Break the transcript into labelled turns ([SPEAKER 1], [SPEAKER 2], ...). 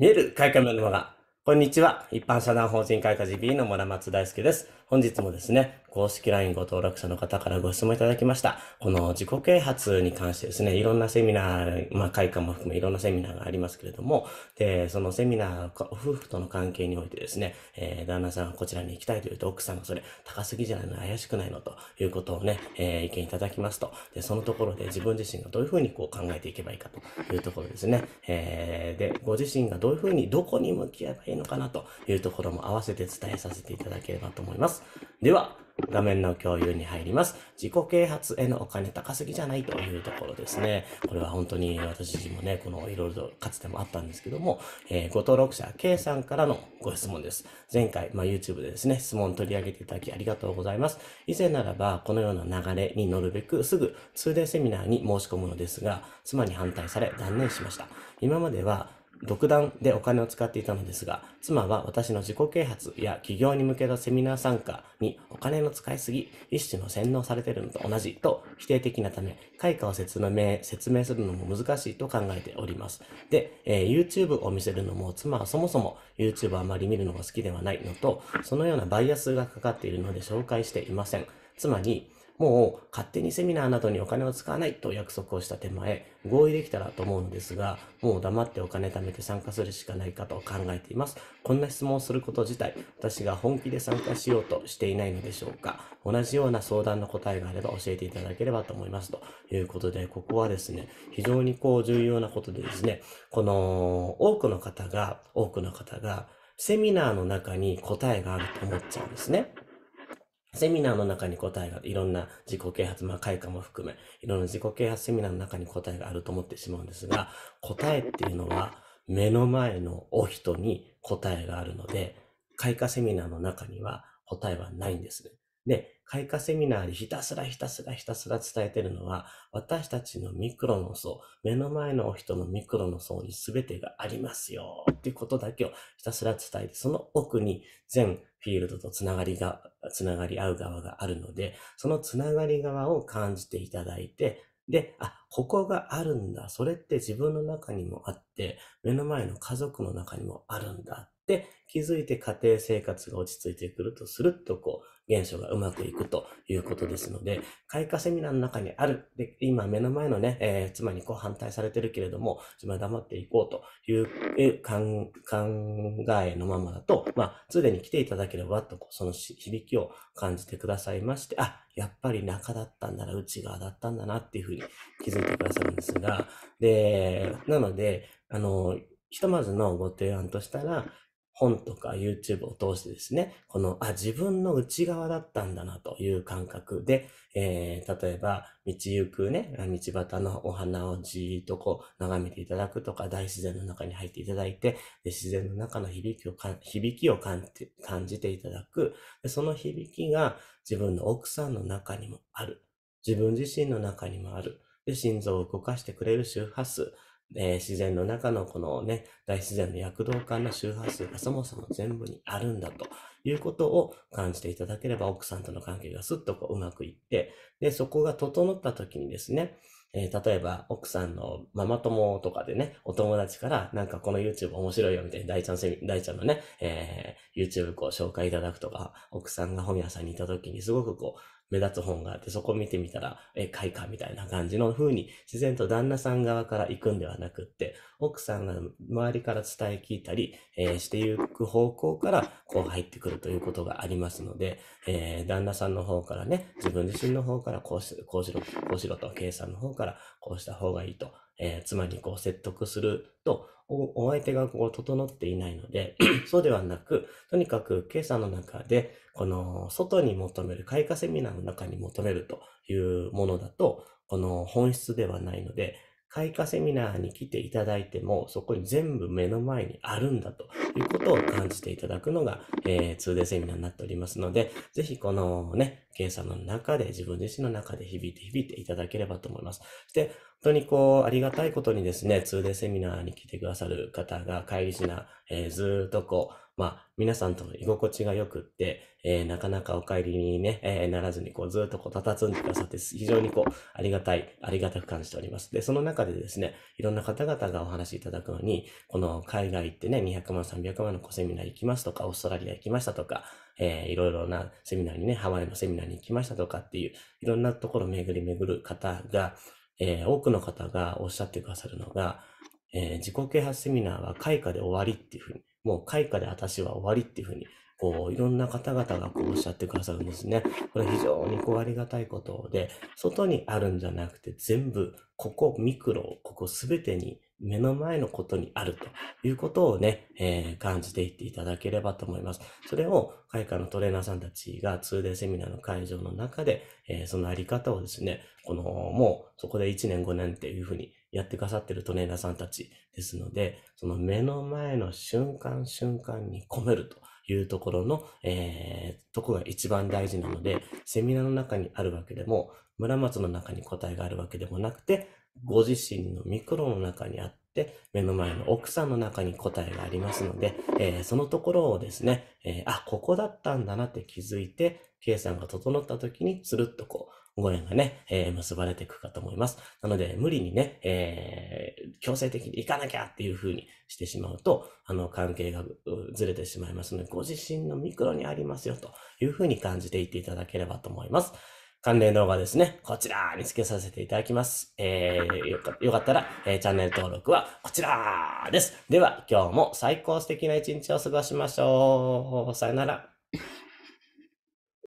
[SPEAKER 1] 見える外貨ののがこんにちは。一般社団法人会科 GP の村松大輔です。本日もですね、公式 LINE ご登録者の方からご質問いただきました。この自己啓発に関してですね、いろんなセミナー、まあ会館も含めいろんなセミナーがありますけれども、で、そのセミナー、夫婦との関係においてですね、えー、旦那さんはこちらに行きたいというと、奥さんがそれ高すぎじゃないの、怪しくないのということをね、えー、意見いただきますと、で、そのところで自分自身がどういうふうにこう考えていけばいいかというところですね、えー、で、ご自身がどういうふうに、どこに向き合えばいいいいのかなというところも合わせて伝えさせていただければと思います。では、画面の共有に入ります。自己啓発へのお金高すぎじゃないというところですね。これは本当に私自身もね、このいろいろとかつてもあったんですけども、えー、ご登録者 K さんからのご質問です。前回、まあ、YouTube でですね、質問取り上げていただきありがとうございます。以前ならば、このような流れに乗るべくすぐ 2day セミナーに申し込むのですが、妻に反対され断念しました。今までは独断でお金を使っていたのですが、妻は私の自己啓発や起業に向けたセミナー参加にお金の使いすぎ、一種の洗脳されているのと同じと否定的なため、開花を説明、説明するのも難しいと考えております。で、えー、YouTube を見せるのも妻はそもそも YouTube あまり見るのが好きではないのと、そのようなバイアスがかかっているので紹介していません。つまり、もう勝手にセミナーなどにお金を使わないと約束をした手前、合意できたらと思うんですが、もう黙ってお金貯めて参加するしかないかと考えています。こんな質問をすること自体、私が本気で参加しようとしていないのでしょうか。同じような相談の答えがあれば教えていただければと思います。ということで、ここはですね、非常にこう重要なことでですね、この多くの方が、多くの方が、セミナーの中に答えがあると思っちゃうんですね。セミナーの中に答えが、いろんな自己啓発、まあ、開花も含め、いろんな自己啓発セミナーの中に答えがあると思ってしまうんですが、答えっていうのは、目の前のお人に答えがあるので、開花セミナーの中には答えはないんですね。で、開花セミナーでひたすらひたすらひたすら伝えてるのは、私たちのミクロの層、目の前の人のミクロの層に全てがありますよっていうことだけをひたすら伝えて、その奥に全フィールドとつながりが、つながり合う側があるので、そのつながり側を感じていただいて、で、あ、ここがあるんだ。それって自分の中にもあって、目の前の家族の中にもあるんだで、気づいて家庭生活が落ち着いてくると、スルッとこう、現象がうまくいくということですので、開花セミナーの中にある。で、今目の前のね、えー、妻にこう反対されてるけれども、妻は黙っていこうという、考えのままだと、まあ、常に来ていただければと、その響きを感じてくださいまして、あ、やっぱり中だったんだな、内側だったんだなっていうふうに気づいてくださるんですが、で、なので、あの、ひとまずのご提案としたら、本とか YouTube を通してですね、この、あ、自分の内側だったんだなという感覚で、えー、例えば、道行くね、道端のお花をじーっとこう、眺めていただくとか、大自然の中に入っていただいて、で自然の中の響きをか、響きを感じ感じていただくで。その響きが自分の奥さんの中にもある。自分自身の中にもある。で、心臓を動かしてくれる周波数。えー、自然の中のこのね、大自然の躍動感の周波数がそもそも全部にあるんだということを感じていただければ、奥さんとの関係がすっとこううまくいって、で、そこが整った時にですね、えー、例えば、奥さんのママ友とかでね、お友達から、なんかこの YouTube 面白いよみたいな、大ちゃんセミ、大ちゃんのね、えー、YouTube こう紹介いただくとか、奥さんが本屋さんにいた時にすごくこう、目立つ本があって、そこ見てみたら、え、開花みたいな感じの風に、自然と旦那さん側から行くんではなくって、奥さんが周りから伝え聞いたり、えー、していく方向から、こう入ってくるということがありますので、えー、旦那さんの方からね、自分自身の方からこうし、こうしろ、こうしろと、計算の方からこうした方がいいと、えー、妻にこう説得すると、お相手がこう整っていないので、そうではなく、とにかく今朝の中で、この外に求める、開花セミナーの中に求めるというものだと、この本質ではないので、開花セミナーに来ていただいても、そこに全部目の前にあるんだということを感じていただくのが、えー、2 d セミナーになっておりますので、ぜひこのね、計算の中で、自分自身の中で響いて響いていただければと思います。そして、本当にこう、ありがたいことにですね、2D セミナーに来てくださる方が、帰りしな、えー、ずっとこう、まあ、皆さんと居心地が良くって、えー、なかなかお帰りにね、えー、ならずに、こう、ずっとこう、たたつんでくださって、非常にこう、ありがたい、ありがたく感じております。で、その中でですね、いろんな方々がお話しいただくのに、この、海外行ってね、200万、300万の子セミナー行きますとか、オーストラリア行きましたとか、えー、いろいろなセミナーにね、ハワイのセミナーに行きましたとかっていう、いろんなところ巡り巡る方が、えー、多くの方がおっしゃってくださるのが、えー、自己啓発セミナーは開花で終わりっていうふうに、もう開花で私は終わりっていうふうに、こう、いろんな方々がこうおっしゃってくださるんですね。これ非常にこうありがたいことで、外にあるんじゃなくて全部、ここミクロ、ここすべてに目の前のことにあるということをね、えー、感じていっていただければと思います。それを開花のトレーナーさんたちが2 d セミナーの会場の中で、えー、そのあり方をですね、この、もうそこで1年5年っていうふうにやってくださってるトレーナーさんたちですので、その目の前の瞬間瞬間に込めると。いうところの、えー、とこが一番大事なので、セミナーの中にあるわけでも、村松の中に答えがあるわけでもなくて、ご自身のミクロの中にあって、目の前の奥さんの中に答えがありますので、えー、そのところをですね、えー、あ、ここだったんだなって気づいて、計算が整った時に、つるっとこう、ご縁がね、えー、結ばれていくかと思います。なので、無理にね、えー、強制的に行かなきゃっていうふうにしてしまうと、あの、関係がずれてしまいますので、ご自身のミクロにありますよというふうに感じていっていただければと思います。関連動画ですね、こちらにつけさせていただきます。えー、よかよかったら、えー、チャンネル登録はこちらです。では、今日も最高素敵な一日を過ごしましょう。さよなら。